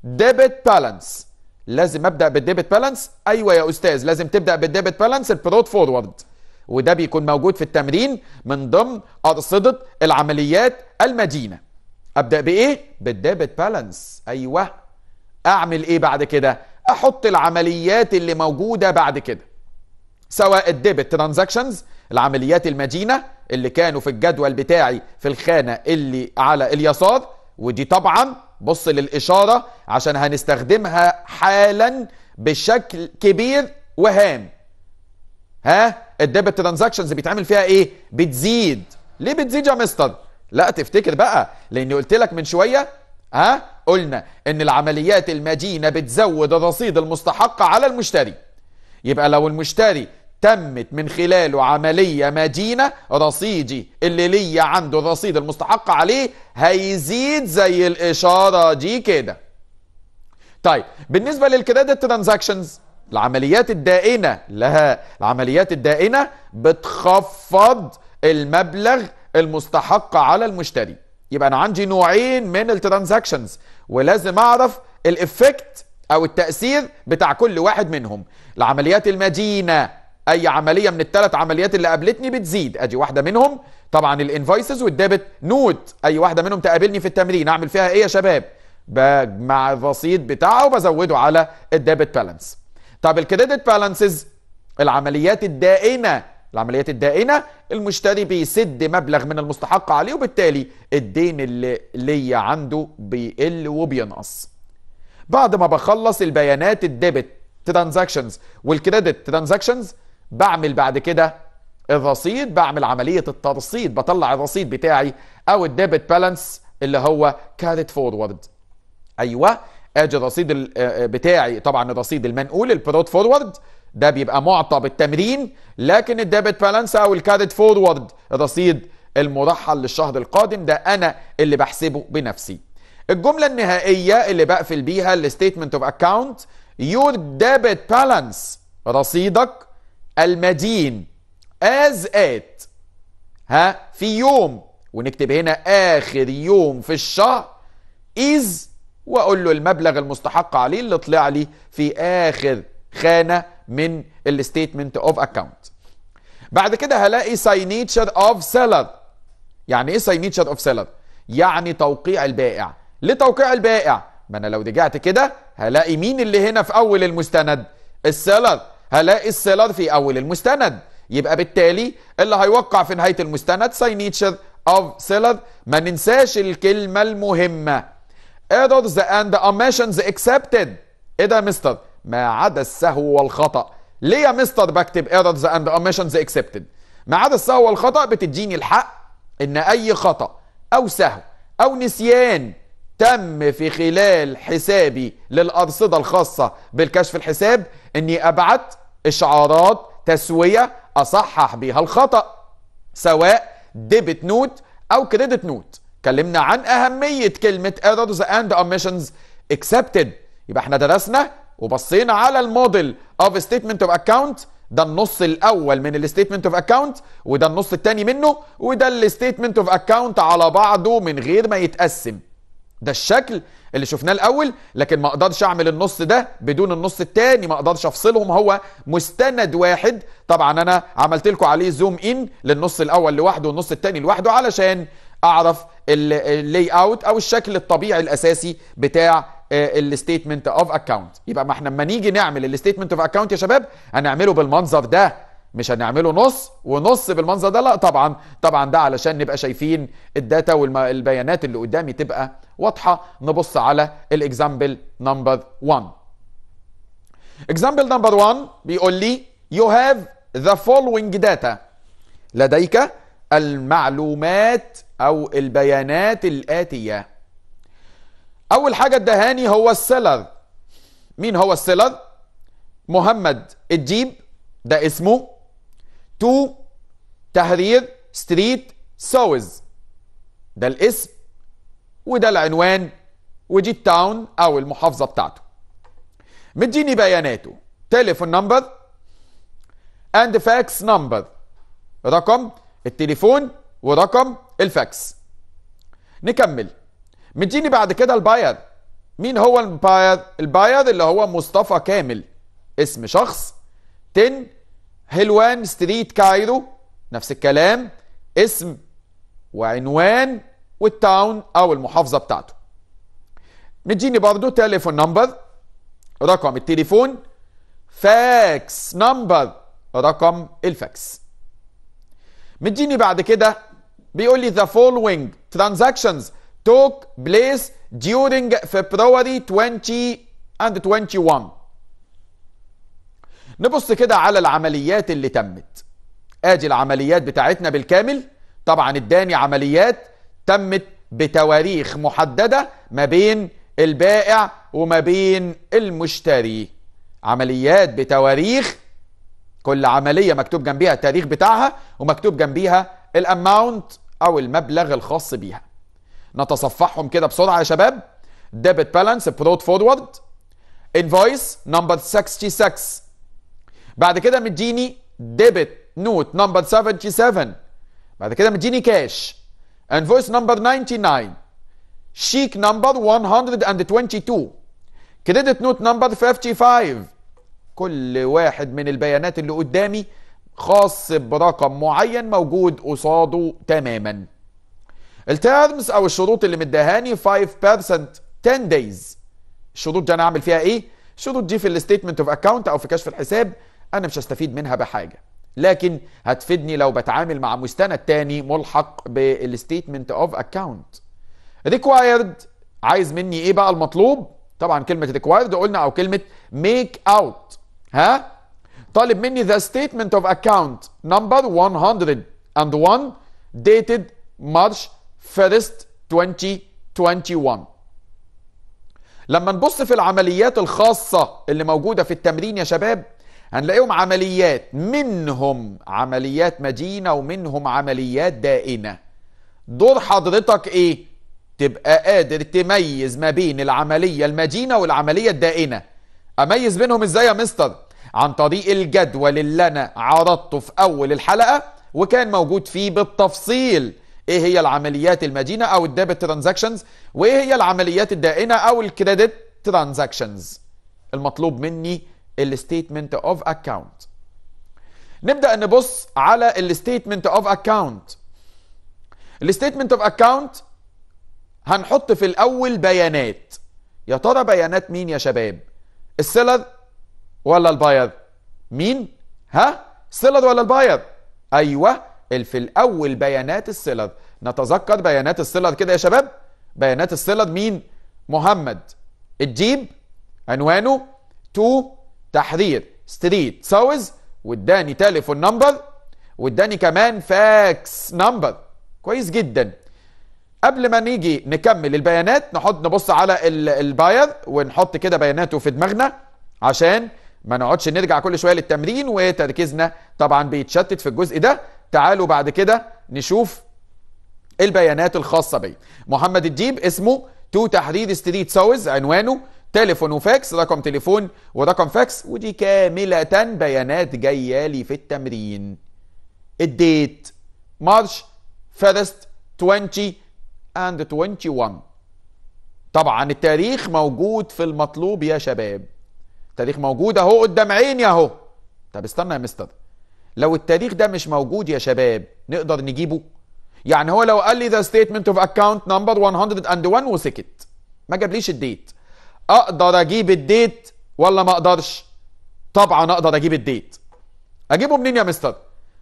ديبت بالانس لازم ابدا بالديبت بالانس ايوه يا استاذ لازم تبدا بالديبت بالانس البروت فورورد وده بيكون موجود في التمرين من ضمن ارصده العمليات المدينه ابدا بايه بالديبت بالانس ايوه اعمل ايه بعد كده احط العمليات اللي موجوده بعد كده سواء الديبت ترانزاكشنز العمليات المدينه اللي كانوا في الجدول بتاعي في الخانه اللي على اليسار ودي طبعا بص للإشارة عشان هنستخدمها حالا بشكل كبير وهام ها الديبت ترانزاكشنز بيتعمل فيها ايه بتزيد ليه بتزيد يا مستر لا تفتكر بقى لاني قلت لك من شويه ها قلنا ان العمليات المدينه بتزود الرصيد المستحق على المشتري يبقى لو المشتري تمت من خلاله عملية مدينة رصيدي اللي ليا عنده الرصيد المستحق عليه هيزيد زي الإشارة دي كده طيب بالنسبة للكريدت ترانزاكشنز العمليات الدائنة لها العمليات الدائنة بتخفض المبلغ المستحق على المشتري يبقى أنا عندي نوعين من الترانزاكشنز ولازم أعرف الإفكت أو التأثير بتاع كل واحد منهم العمليات المدينة اي عمليه من الثلاث عمليات اللي قابلتني بتزيد ادي واحده منهم طبعا الانفايسز والديبت نوت اي واحده منهم تقابلني في التمرين اعمل فيها ايه يا شباب بجمع الرصيد بتاعه وبزوده على الديبت بالانس طب الكريدت بالانسز العمليات الدائنه العمليات الدائنه المشتري بيسد مبلغ من المستحق عليه وبالتالي الدين اللي ليا عنده بيقل وبينقص بعد ما بخلص البيانات الديبت ترانزاكشنز والكريدت ترانزاكشنز بعمل بعد كده الرصيد بعمل عملية الترصيد بطلع الرصيد بتاعي أو الديبت بالانس اللي هو كارت فورورد أيوة أجي الرصيد آه، آه، بتاعي طبعا الرصيد المنقول البروت فورورد ده بيبقى معطى بالتمرين لكن الديبت بالانس أو الكارت فورورد الرصيد المرحل للشهر القادم ده أنا اللي بحسبه بنفسي الجملة النهائية اللي بقفل بيها الستيتمنت اوف اكاونت يور ديبت بالانس رصيدك المدين از ات ها في يوم ونكتب هنا اخر يوم في الشهر از واقول له المبلغ المستحق عليه اللي طلع لي في اخر خانه من الستيتمنت اوف اكاونت بعد كده هلاقي ساينيتشر اوف سيلر يعني ايه ساينيتشر اوف سيلر يعني توقيع البائع لتوقيع البائع ما انا لو رجعت كده هلاقي مين اللي هنا في اول المستند السيلر هلاقي الصلة في أول المستند يبقى بالتالي اللي هيوقع في نهاية المستند signature of سيلر ما ننساش الكلمة المهمة ايرورز and omissions accepted ايه ده يا مستر ما عدا السهو والخطأ ليه يا مستر بكتب errors and omissions accepted ما عدا السهو والخطأ بتديني الحق ان اي خطأ او سهو او نسيان تم في خلال حسابي للأرصدة الخاصة بالكشف الحساب أني أبعت إشعارات تسوية أصحح بيها الخطأ سواء ديبت نوت أو كريدت نوت اتكلمنا عن أهمية كلمة errors and omissions accepted يبقى احنا درسنا وبصينا على الموديل of statement of account ده النص الاول من الستيتمنت اوف اكونت وده النص الثاني منه وده الستيتمنت اوف اكونت على بعضه من غير ما يتقسم ده الشكل اللي شفناه الاول لكن ما اقدرش اعمل النص ده بدون النص الثاني ما اقدرش افصلهم هو مستند واحد طبعا انا عملت لكم عليه زوم ان للنص الاول لوحده والنص الثاني لوحده علشان اعرف اللي اوت او الشكل الطبيعي الاساسي بتاع الستيتمنت اوف اكاونت يبقى ما احنا لما نيجي نعمل الستيتمنت اوف اكاونت يا شباب هنعمله بالمنظر ده مش هنعمله نص ونص بالمنظر ده لا طبعا طبعا ده علشان نبقى شايفين الداتا والبيانات اللي قدامي تبقى واضحه نبص على الاكزامبل نمبر 1 اكزامبل نمبر 1 بيقول لي يو هاف ذا فولوينج داتا لديك المعلومات او البيانات الاتيه اول حاجه الدهاني هو السيلر مين هو السيلر محمد الجيب ده اسمه تو تحرير ستريت سوز ده الاسم وده العنوان ودي التاون او المحافظه بتاعته مديني بياناته تليفون نمبر اند فاكس نمبر رقم التليفون ورقم الفاكس نكمل مديني بعد كده الباير مين هو الباير الباير اللي هو مصطفى كامل اسم شخص 10 هلوان ستريت كايرو نفس الكلام اسم وعنوان والتاون او المحافظه بتاعته نجيني برضو تليفون نمبر رقم التليفون فاكس نمبر رقم الفاكس مديني بعد كده بيقول لي the following transactions took place during February 20 and 21 نبص كده على العمليات اللي تمت ادي العمليات بتاعتنا بالكامل طبعا اداني عمليات تمت بتواريخ محددة ما بين البائع وما بين المشتري عمليات بتواريخ كل عملية مكتوب جنبيها التاريخ بتاعها ومكتوب جنبيها الاماونت او المبلغ الخاص بيها نتصفحهم كده بسرعة يا شباب ديبت بالانس برود فورورد انفويس نمبر 66 بعد كده مديني ديبت نوت نمبر 77 بعد كده مديني كاش انفويس نمبر 99 شيك نمبر 122 كريدت نوت نمبر 55 كل واحد من البيانات اللي قدامي خاص برقم معين موجود قصاده تماما التيرمز او الشروط اللي مدهاني 5% 10 دايز الشروط دي انا اعمل فيها ايه الشروط دي في الستيتمنت اوف اكونت او في كشف الحساب أنا مش هستفيد منها بحاجة لكن هتفيدني لو بتعامل مع مستند تاني ملحق بالستيتمنت اوف اكاونت ريكوايرد عايز مني ايه بقى المطلوب طبعا كلمه ريكوايرد قلنا او كلمه ميك اوت ها طالب مني ذا ستيتمنت اوف اكاونت نمبر 101 ديتد مارش 1 2021 لما نبص في العمليات الخاصه اللي موجوده في التمرين يا شباب هنلاقيهم عمليات منهم عمليات مدينة ومنهم عمليات دائنة دور حضرتك ايه تبقى قادر تميز ما بين العملية المدينة والعملية الدائنة اميز بينهم ازاي يا مستر عن طريق الجدول اللي انا عرضته في اول الحلقة وكان موجود فيه بالتفصيل ايه هي العمليات المدينة او الديبت ترانزاكشنز وايه هي العمليات الدائنة او الكريدت ترانزاكشنز المطلوب مني الستيتمنت اوف اكاونت نبدا نبص على الستيتمنت اوف اكاونت الستيتمنت اوف اكاونت هنحط في الاول بيانات يا ترى بيانات مين يا شباب السيلر ولا البيض مين ها السلر ولا البيض ايوه في الاول بيانات السيلر نتذكر بيانات السيلر كده يا شباب بيانات السيلر مين محمد الجيب عنوانه 2 تحرير ستريت ساوز واداني تليفون نمبر واداني كمان فاكس نمبر كويس جدا قبل ما نيجي نكمل البيانات نحط نبص على الباير ونحط كده بياناته في دماغنا عشان ما نقعدش نرجع كل شويه للتمرين وتركيزنا طبعا بيتشتت في الجزء ده تعالوا بعد كده نشوف البيانات الخاصه بيه محمد الديب اسمه تو تحرير ستريت ساوز عنوانه تليفون وفاكس رقم تليفون ورقم فاكس ودي كاملة بيانات جاية لي في التمرين الديت مارش فيرست 20 اند 21 طبعا التاريخ موجود في المطلوب يا شباب التاريخ موجود اهو قدام عيني اهو طب استنى يا مستر لو التاريخ ده مش موجود يا شباب نقدر نجيبه يعني هو لو قال لي ذا ستيتمنت اوف اكونت نمبر 101 وسكت ما جابليش الديت اقدر اجيب الديت ولا ما اقدرش طبعا اقدر اجيب الديت اجيبه منين يا مستر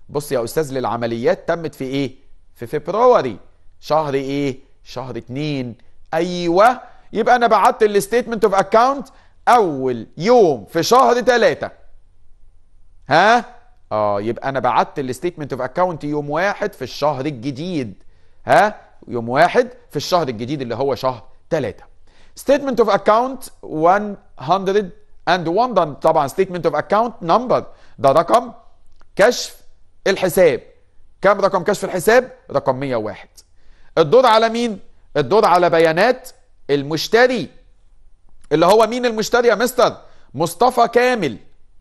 بص يا استاذ للعمليات تمت في ايه في فبراير شهر ايه شهر اتنين ايوه يبقى انا بعت الستيتمنت اوف اكاونت اول يوم في شهر تلاتة ها اه يبقى انا بعت الستيتمنت اوف اكاونت يوم واحد في الشهر الجديد ها يوم واحد في الشهر الجديد اللي هو شهر تلاتة ستيتمنت اوف اكاونت 101 طبعا ستيتمنت اوف account نمبر ده رقم كشف الحساب كم رقم كشف الحساب رقم 101 الدور على مين الدور على بيانات المشتري اللي هو مين المشتري يا مستر مصطفى كامل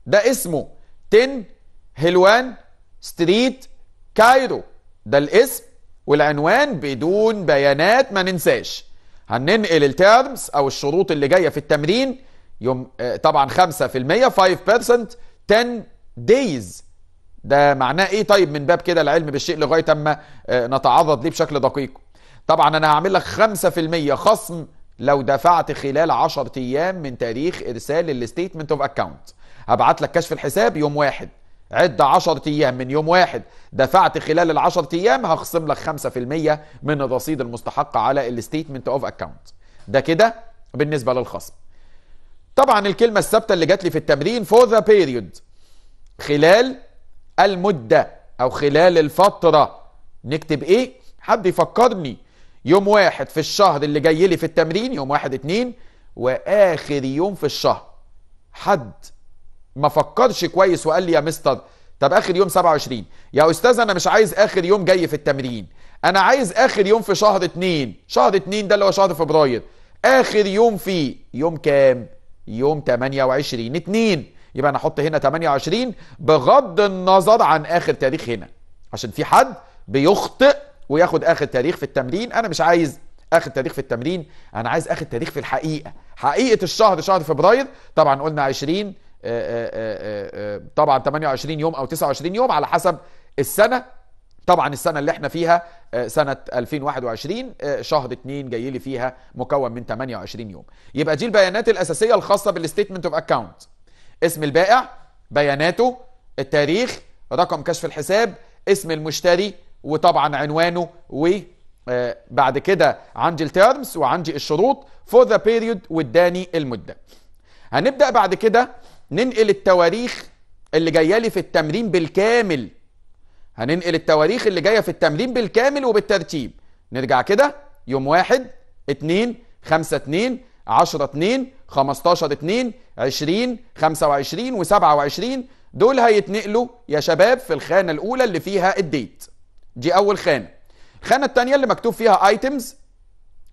ده اسمه 10 هلوان ستريت كايرو ده الاسم والعنوان بدون بيانات ما ننساش هننقل التيرمز او الشروط اللي جايه في التمرين يوم آه، طبعا 5% 5% 10 دايز ده معناه ايه طيب من باب كده العلم بالشيء لغايه اما آه، نتعرض ليه بشكل دقيق طبعا انا هعمل لك 5% خصم لو دفعت خلال 10 ايام من تاريخ ارسال الستيتمنت اوف اكاونت هبعت لك كشف الحساب يوم واحد عد عشرة أيام من يوم واحد دفعت خلال العشرة أيام هخصم لك 5% من الرصيد المستحق على الستيتمنت أوف أكاونت ده كده بالنسبة للخصم طبعا الكلمة الثابتة اللي جات لي في التمرين for the period خلال المدة أو خلال الفترة نكتب إيه؟ حد يفكرني يوم واحد في الشهر اللي جاي لي في التمرين يوم واحد اتنين وآخر يوم في الشهر حد ما فكرش كويس وقال لي يا مستر طب اخر يوم 27 يا استاذ انا مش عايز اخر يوم جاي في التمرين انا عايز اخر يوم في شهر 2 شهر 2 ده اللي هو شهر فبراير اخر يوم فيه يوم كام يوم 28 2 يبقى انا احط هنا 28 بغض النظر عن اخر تاريخ هنا عشان في حد بيخطئ وياخد اخر تاريخ في التمرين انا مش عايز اخر تاريخ في التمرين انا عايز اخر تاريخ في الحقيقه حقيقه الشهر شهر فبراير طبعا قلنا 20 آه، آه، آه، طبعا 28 يوم او 29 يوم على حسب السنه طبعا السنه اللي احنا فيها سنه 2021 شهر 2 جاي لي فيها مكون من 28 يوم يبقى دي البيانات الاساسيه الخاصه بالستيتمنت اوف اكاونت اسم البائع بياناته التاريخ رقم كشف الحساب اسم المشتري وطبعا عنوانه وبعد كده عندي التيرمز وعندي الشروط فور ذا بيريود واداني المده هنبدا بعد كده ننقل التواريخ اللي جايه لي في التمرين بالكامل هننقل التواريخ اللي جايه في التمرين بالكامل وبالترتيب نرجع كده يوم 1 2 5 2 10 2 15 2 20 25 و27 دول هيتنقلوا يا شباب في الخانه الاولى اللي فيها الديت دي اول خانه الخانه الثانيه اللي مكتوب فيها ايتمز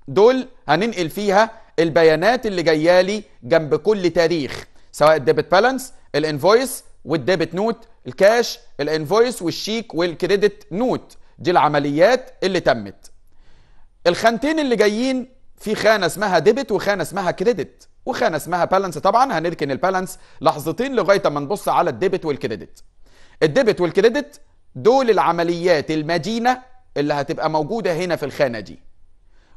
دول هننقل فيها البيانات اللي جايه لي جنب كل تاريخ سواء الديبت بالانس الانفويس والديبت نوت الكاش الانفويس والشيك والكريدت نوت دي العمليات اللي تمت الخانتين اللي جايين في خانه اسمها ديبت وخانه اسمها كريدت وخانه اسمها بالانس طبعا هنركن البالانس لحظتين لغايه ما نبص على الديبت والكريدت الديبت والكريدت دول العمليات المدينه اللي هتبقى موجوده هنا في الخانه دي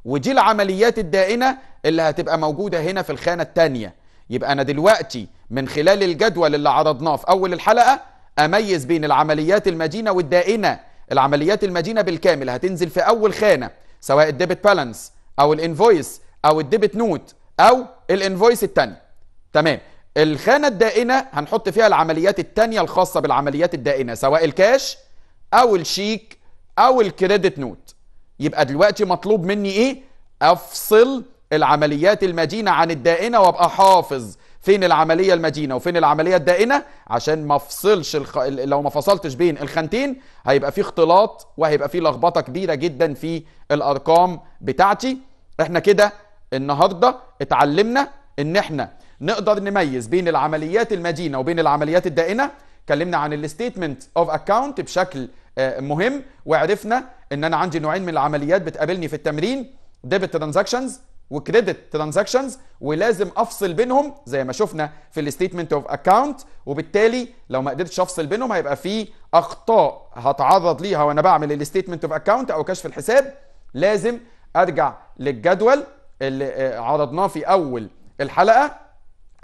ودي العمليات الدائنه اللي هتبقى موجوده هنا في الخانه الثانيه يبقى أنا دلوقتي من خلال الجدول اللي عرضناه في أول الحلقة أميز بين العمليات المدينة والدائنة العمليات المدينة بالكامل هتنزل في أول خانة سواء الديبت بالانس أو الانفويس أو الديبت نوت أو الانفويس الثانية تمام الخانة الدائنة هنحط فيها العمليات الثانيه الخاصة بالعمليات الدائنة سواء الكاش أو الشيك أو الكريدت نوت يبقى دلوقتي مطلوب مني إيه أفصل العمليات المدينة عن الدائنة وابقى حافظ فين العملية المدينة وفين العملية الدائنة عشان ما افصلش الخ... لو ما فصلتش بين الخانتين هيبقى في اختلاط وهيبقى في لخبطة كبيرة جدا في الارقام بتاعتي احنا كده النهاردة اتعلمنا ان احنا نقدر نميز بين العمليات المدينة وبين العمليات الدائنة كلمنا عن الستيتمنت اوف اكاونت بشكل آه، مهم وعرفنا ان انا عندي نوعين من العمليات بتقابلني في التمرين ديبت ترانزاكشنز وكريدت ترانزاكشنز ولازم افصل بينهم زي ما شفنا في الستيتمنت اوف اكاونت وبالتالي لو ما قدرتش افصل بينهم هيبقى في اخطاء هتعرض ليها وانا بعمل الستيتمنت اوف اكاونت او كشف الحساب لازم ارجع للجدول اللي آه، عرضناه في اول الحلقه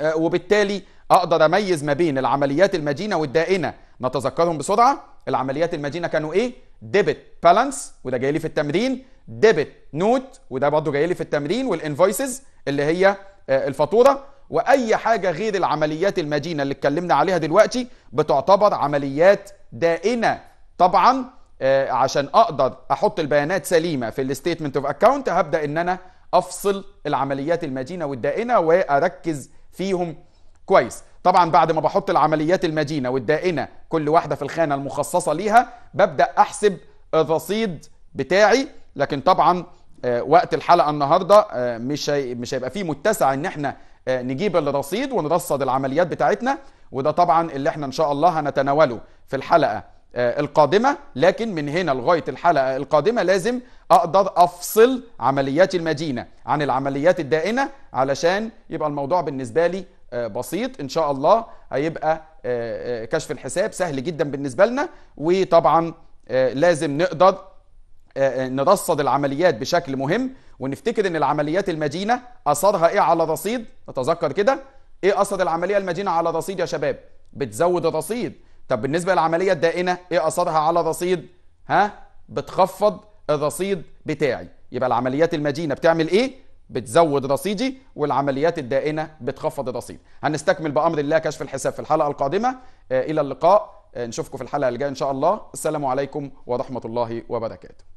آه، وبالتالي اقدر اميز ما بين العمليات المدينه والدائنه نتذكرهم بسرعه العمليات المدينه كانوا ايه ديبت بالانس وده جاي لي في التمرين ديبت نوت وده برضه جاي لي في التمرين والانفويسز اللي هي آه، الفاتوره واي حاجه غير العمليات المدينه اللي اتكلمنا عليها دلوقتي بتعتبر عمليات دائنه طبعا آه، عشان اقدر احط البيانات سليمه في الستيتمنت اوف اكونت هبدا ان انا افصل العمليات المدينه والدائنه واركز فيهم كويس طبعا بعد ما بحط العمليات المدينه والدائنه كل واحده في الخانه المخصصه ليها ببدا احسب الرصيد بتاعي لكن طبعا آه، وقت الحلقه النهارده آه، مش مش هيبقى فيه متسع ان احنا آه، نجيب الرصيد ونرصد العمليات بتاعتنا وده طبعا اللي احنا ان شاء الله هنتناوله في الحلقه القادمه لكن من هنا لغايه الحلقه القادمه لازم اقدر افصل عمليات المدينه عن العمليات الدائنه علشان يبقى الموضوع بالنسبه لي بسيط ان شاء الله هيبقى كشف الحساب سهل جدا بالنسبه لنا وطبعا لازم نقدر آه، آه، نرصد العمليات بشكل مهم ونفتكر ان العمليات المدينه اثرها ايه على الرصيد نتذكر كده ايه اثر العمليه المدينه على الرصيد يا شباب بتزود الرصيد طب بالنسبه للعمليه الدائنه ايه اثرها على الرصيد ها بتخفض الرصيد بتاعي يبقى العمليات المدينه بتعمل ايه بتزود رصيدي والعمليات الدائنه بتخفض الرصيد هنستكمل بامر الله كشف الحساب في الحلقه القادمه آه، الى اللقاء نشوفكم في الحلقه الجايه ان شاء الله السلام عليكم ورحمه الله وبركاته